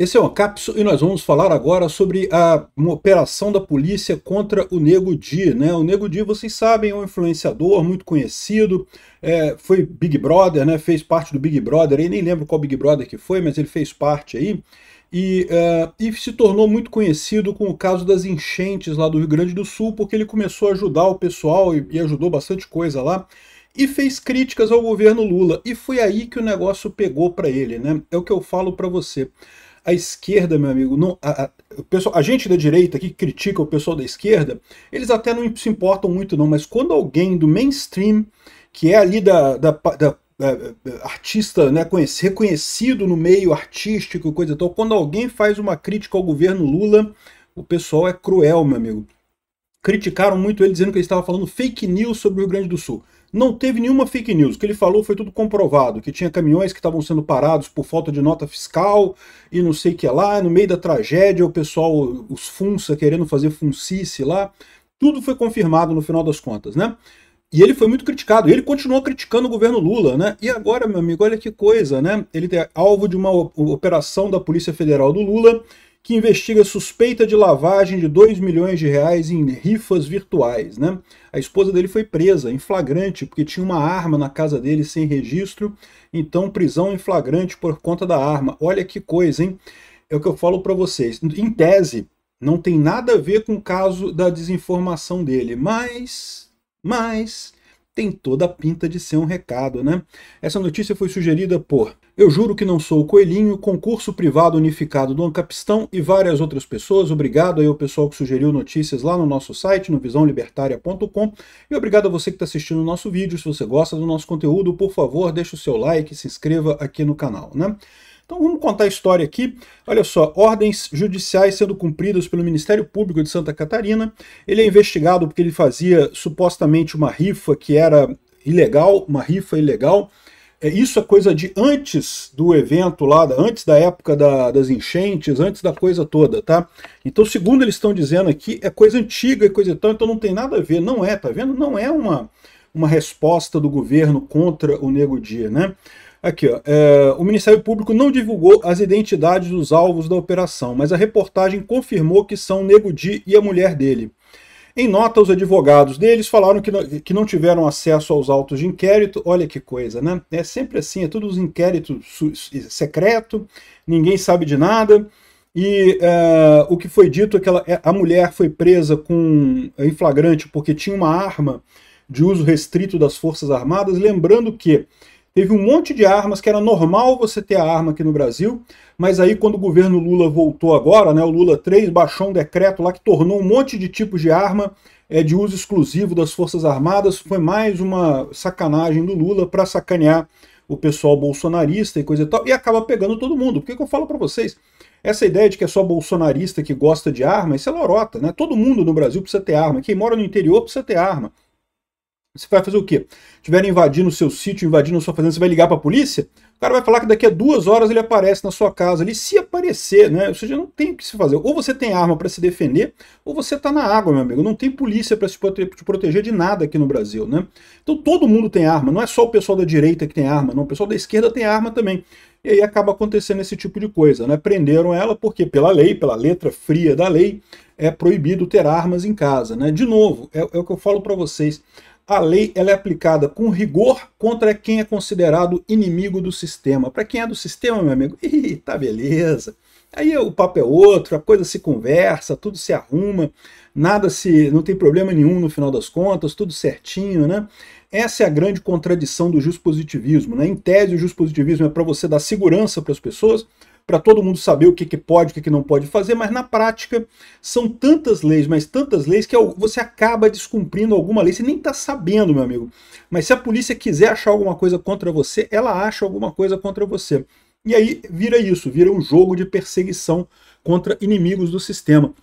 Esse é o Capso e nós vamos falar agora sobre a, uma operação da polícia contra o Nego Di. Né? O Nego Di, vocês sabem, é um influenciador muito conhecido, é, foi Big Brother, né? fez parte do Big Brother, aí nem lembro qual Big Brother que foi, mas ele fez parte aí. E, é, e, se tornou muito conhecido com o caso das enchentes lá do Rio Grande do Sul, porque ele começou a ajudar o pessoal e, e ajudou bastante coisa lá, e fez críticas ao governo Lula. E foi aí que o negócio pegou para ele, né? É o que eu falo para você a esquerda, meu amigo, não, a, a, pessoal, a gente da direita que critica o pessoal da esquerda, eles até não se importam muito não, mas quando alguém do mainstream, que é ali da, da, da artista né, reconhecido no meio artístico, coisa e tal, quando alguém faz uma crítica ao governo Lula, o pessoal é cruel, meu amigo. Criticaram muito ele dizendo que ele estava falando fake news sobre o Rio Grande do Sul. Não teve nenhuma fake news. O que ele falou foi tudo comprovado, que tinha caminhões que estavam sendo parados por falta de nota fiscal e não sei o que lá. No meio da tragédia, o pessoal, os funça querendo fazer funcice lá. Tudo foi confirmado no final das contas, né? E ele foi muito criticado. Ele continuou criticando o governo Lula, né? E agora, meu amigo, olha que coisa, né? Ele é alvo de uma operação da Polícia Federal do Lula que investiga suspeita de lavagem de 2 milhões de reais em rifas virtuais. Né? A esposa dele foi presa em flagrante porque tinha uma arma na casa dele sem registro, então prisão em flagrante por conta da arma. Olha que coisa, hein? É o que eu falo para vocês. Em tese, não tem nada a ver com o caso da desinformação dele, mas, mas tem toda a pinta de ser um recado, né? Essa notícia foi sugerida por Eu Juro Que Não Sou o Coelhinho, concurso privado unificado do Ancapistão e várias outras pessoas. Obrigado aí ao pessoal que sugeriu notícias lá no nosso site, no visãolibertaria.com. E obrigado a você que está assistindo o nosso vídeo. Se você gosta do nosso conteúdo, por favor, deixe o seu like, se inscreva aqui no canal, né? Então vamos contar a história aqui. Olha só, ordens judiciais sendo cumpridas pelo Ministério Público de Santa Catarina. Ele é investigado porque ele fazia supostamente uma rifa que era ilegal, uma rifa ilegal. É, isso é coisa de antes do evento lá, antes da época da, das enchentes, antes da coisa toda, tá? Então, segundo eles estão dizendo aqui, é coisa antiga e é coisa e tal, então, então não tem nada a ver. Não é, tá vendo? Não é uma, uma resposta do governo contra o Nego Dia, né? Aqui, ó, é, o Ministério Público não divulgou as identidades dos alvos da operação, mas a reportagem confirmou que são Nego Di e a mulher dele. Em nota, os advogados deles falaram que não, que não tiveram acesso aos autos de inquérito. Olha que coisa, né? É sempre assim, é tudo um inquérito secreto, ninguém sabe de nada. E é, o que foi dito é que ela, é, a mulher foi presa com, é, em flagrante porque tinha uma arma de uso restrito das Forças Armadas. Lembrando que Teve um monte de armas que era normal você ter a arma aqui no Brasil, mas aí quando o governo Lula voltou agora, né, o Lula 3 baixou um decreto lá que tornou um monte de tipos de arma é, de uso exclusivo das Forças Armadas. Foi mais uma sacanagem do Lula para sacanear o pessoal bolsonarista e coisa e tal, e acaba pegando todo mundo. Por que, que eu falo para vocês? Essa ideia de que é só bolsonarista que gosta de arma, isso é lorota, né? Todo mundo no Brasil precisa ter arma. Quem mora no interior precisa ter arma. Você vai fazer o quê? Tiverem invadindo o seu sítio, invadindo a sua fazenda, você vai ligar para a polícia? O cara vai falar que daqui a duas horas ele aparece na sua casa ali, se aparecer, né? Ou seja, não tem o que se fazer. Ou você tem arma para se defender, ou você está na água, meu amigo. Não tem polícia para te proteger de nada aqui no Brasil, né? Então todo mundo tem arma, não é só o pessoal da direita que tem arma, não. O pessoal da esquerda tem arma também. E aí acaba acontecendo esse tipo de coisa, né? Prenderam ela porque pela lei, pela letra fria da lei, é proibido ter armas em casa, né? De novo, é, é o que eu falo para vocês a lei ela é aplicada com rigor contra quem é considerado inimigo do sistema. Para quem é do sistema, meu amigo, ih, tá beleza. Aí o papo é outro, a coisa se conversa, tudo se arruma, nada se, não tem problema nenhum no final das contas, tudo certinho, né? Essa é a grande contradição do juspositivismo, né? Em tese, o juspositivismo é para você dar segurança para as pessoas, para todo mundo saber o que, que pode, o que, que não pode fazer, mas na prática são tantas leis, mas tantas leis que é você acaba descumprindo alguma lei, você nem está sabendo, meu amigo. Mas se a polícia quiser achar alguma coisa contra você, ela acha alguma coisa contra você. E aí vira isso, vira um jogo de perseguição contra inimigos do sistema.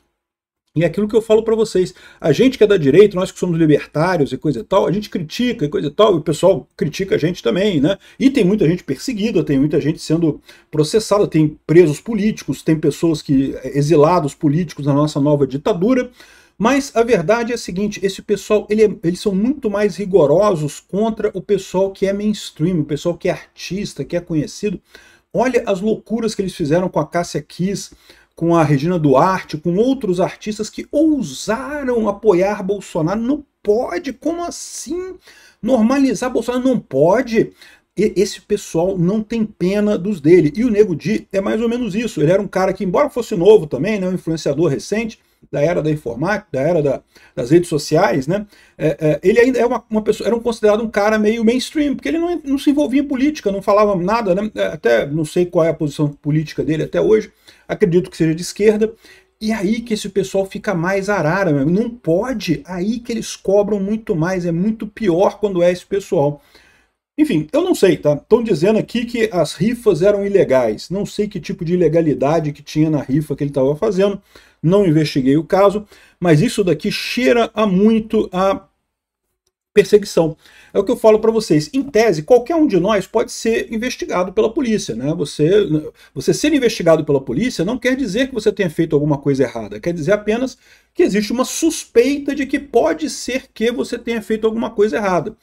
E é aquilo que eu falo para vocês. A gente que é da direita, nós que somos libertários e coisa e tal, a gente critica e coisa e tal, e o pessoal critica a gente também, né? E tem muita gente perseguida, tem muita gente sendo processada, tem presos políticos, tem pessoas que eh, exilados políticos na nossa nova ditadura. Mas a verdade é a seguinte, esse pessoal, ele é, eles são muito mais rigorosos contra o pessoal que é mainstream, o pessoal que é artista, que é conhecido. Olha as loucuras que eles fizeram com a Cássia Kiss, com a Regina Duarte, com outros artistas que ousaram apoiar Bolsonaro. Não pode, como assim? Normalizar Bolsonaro não pode. E esse pessoal não tem pena dos dele. E o Nego Di é mais ou menos isso. Ele era um cara que, embora fosse novo também, né, um influenciador recente, da era da informática, da era da, das redes sociais, né? É, é, ele ainda é uma, uma, pessoa, era um, considerado um cara meio mainstream, porque ele não, não se envolvia em política, não falava nada, né? É, até não sei qual é a posição política dele até hoje, acredito que seja de esquerda. E aí que esse pessoal fica mais arara, meu. não pode, aí que eles cobram muito mais, é muito pior quando é esse pessoal. Enfim, eu não sei, tá? Estão dizendo aqui que as rifas eram ilegais. Não sei que tipo de ilegalidade que tinha na rifa que ele estava fazendo não investiguei o caso, mas isso daqui cheira a muito a perseguição. É o que eu falo para vocês. Em tese, qualquer um de nós pode ser investigado pela polícia, né? Você, você ser investigado pela polícia não quer dizer que você tenha feito alguma coisa errada, quer dizer apenas que existe uma suspeita de que pode ser que você tenha feito alguma coisa errada.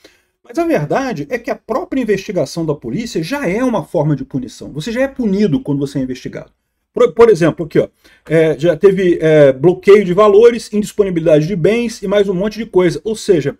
Mas a verdade é que a própria investigação da polícia já é uma forma de punição. Você já é punido quando você é investigado. Por, por exemplo, aqui ó, é, já teve é, bloqueio de valores, indisponibilidade de bens e mais um monte de coisa. Ou seja,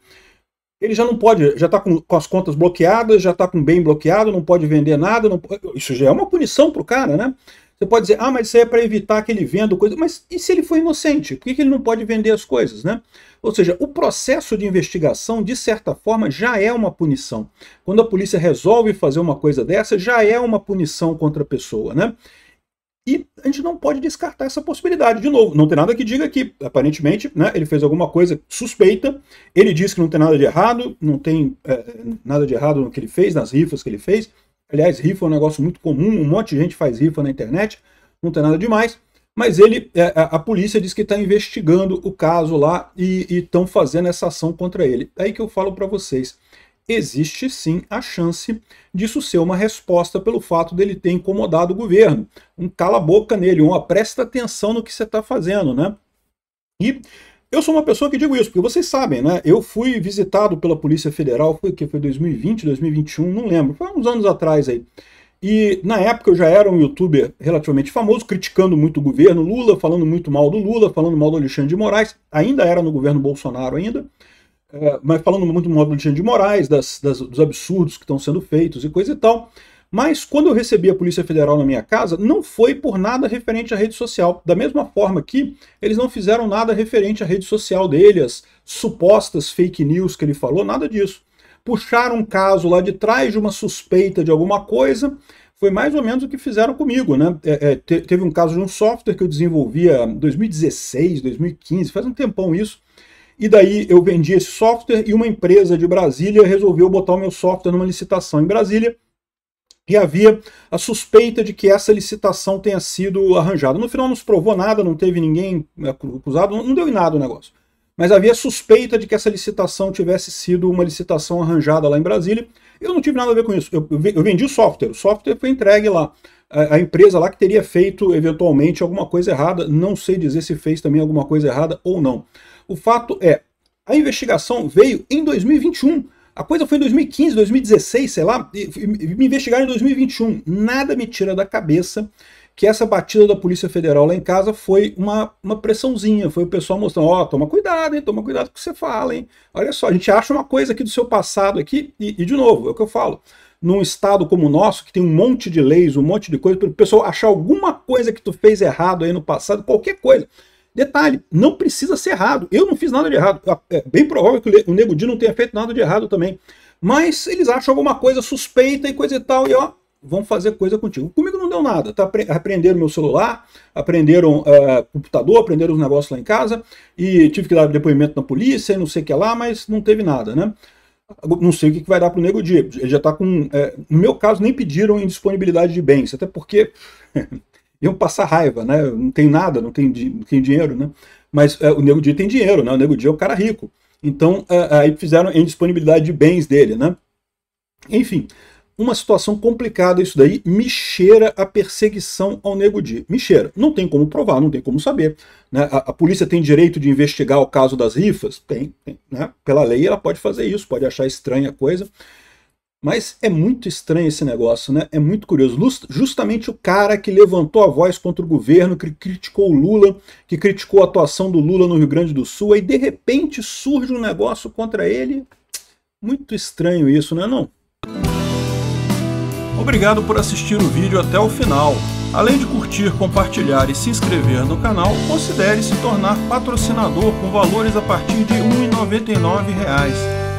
ele já não pode, já está com, com, as contas bloqueadas, já está com bem bloqueado, não pode vender nada. Não, isso já é uma punição para o cara, né? Você pode dizer, ah, mas isso é para evitar que ele venda coisa. Mas e se ele foi inocente? Por que, que ele não pode vender as coisas, né? Ou seja, o processo de investigação, de certa forma, já é uma punição. Quando a polícia resolve fazer uma coisa dessa, já é uma punição contra a pessoa, né? E a gente não pode descartar essa possibilidade. De novo, não tem nada que diga que, aparentemente, né, ele fez alguma coisa suspeita, ele diz que não tem nada de errado, não tem é, nada de errado no que ele fez, nas rifas que ele fez. Aliás, rifa é um negócio muito comum, um monte de gente faz rifa na internet, não tem nada demais. Mas ele, a, eh, eh, a polícia diz que está investigando o caso lá e estão fazendo essa ação contra ele. É aí que eu falo para vocês existe sim a chance disso ser uma resposta pelo fato dele ter incomodado o governo. Um cala-boca nele, um ó, presta atenção no que você está fazendo, né? E eu sou uma pessoa que digo isso, porque vocês sabem, né? Eu fui visitado pela Polícia Federal, foi que foi 2020, 2021, não lembro, foi uns anos atrás aí. E na época eu já era um youtuber relativamente famoso, criticando muito o governo Lula, falando muito mal do Lula, falando mal do Alexandre de Moraes, ainda era no governo Bolsonaro ainda. É, mas falando muito do módulo de Jean de Moraes, das, das, dos absurdos que estão sendo feitos e coisa e tal. Mas quando eu recebi a Polícia Federal na minha casa, não foi por nada referente à rede social. Da mesma forma que eles não fizeram nada referente à rede social dele, as supostas fake news que ele falou, nada disso. Puxaram um caso lá de trás de uma suspeita de alguma coisa, foi mais ou menos o que fizeram comigo, né? É, é, teve um caso de um software que eu desenvolvia em 2016, 2015, faz um tempão isso, e daí eu vendi esse software e uma empresa de Brasília resolveu botar o meu software numa licitação em Brasília. E havia a suspeita de que essa licitação tenha sido arranjada. No final não se provou nada, não teve ninguém acusado, né, não deu em nada o negócio. Mas havia suspeita de que essa licitação tivesse sido uma licitação arranjada lá em Brasília. Eu não tive nada a ver com isso. Eu, eu vendi o software. O software foi entregue lá. A, a empresa lá que teria feito eventualmente alguma coisa errada. Não sei dizer se fez também alguma coisa errada ou não. O fato é, a investigação veio em 2021. A coisa foi em 2015, 2016, sei lá, me investigaram em 2021. Nada me tira da cabeça que essa batida da Polícia Federal lá em casa foi uma, uma pressãozinha, foi o pessoal mostrando, ó, oh, toma cuidado, hein, toma cuidado com o que você fala, hein. Olha só, a gente acha uma coisa aqui do seu passado aqui, e, e de novo, é o que eu falo, num estado como o nosso, que tem um monte de leis, um monte de coisa, para o pessoal achar alguma coisa que tu fez errado aí no passado, qualquer coisa, Detalhe, não precisa ser errado. Eu não fiz nada de errado. Ah, é bem provável que o Nego Di não tenha feito nada de errado também. Mas eles acham alguma coisa suspeita e coisa e tal, e ó, vão fazer coisa contigo. Comigo não deu nada, tá? Aprenderam meu celular, aprenderam ah, computador, aprenderam os negócios lá em casa, e tive que dar depoimento na polícia e não sei o que lá, mas não teve nada, né? Não sei o que vai dar pro Nego Di. Ele já tá com... É, no meu caso, nem pediram indisponibilidade de bens, até porque... iam passar raiva, né? Não tem nada, não tem, não tem dinheiro, né? Mas é, o Nego Dia tem dinheiro, né? O Nego Dia é um cara rico. Então, é, aí fizeram a indisponibilidade de bens dele, né? Enfim, uma situação complicada isso daí. Me cheira a perseguição ao Nego Dia. Me cheira. Não tem como provar, não tem como saber. Né? A, a, polícia tem direito de investigar o caso das rifas? Tem. tem né? Pela lei, ela pode fazer isso, pode achar estranha a coisa. Mas é muito estranho esse negócio, né? É muito curioso. Justamente o cara que levantou a voz contra o governo, que criticou o Lula, que criticou a atuação do Lula no Rio Grande do Sul, aí de repente surge um negócio contra ele. Muito estranho isso, né não? Obrigado por assistir o vídeo até o final. Além de curtir, compartilhar e se inscrever no canal, considere se tornar patrocinador com valores a partir de R$ 1,99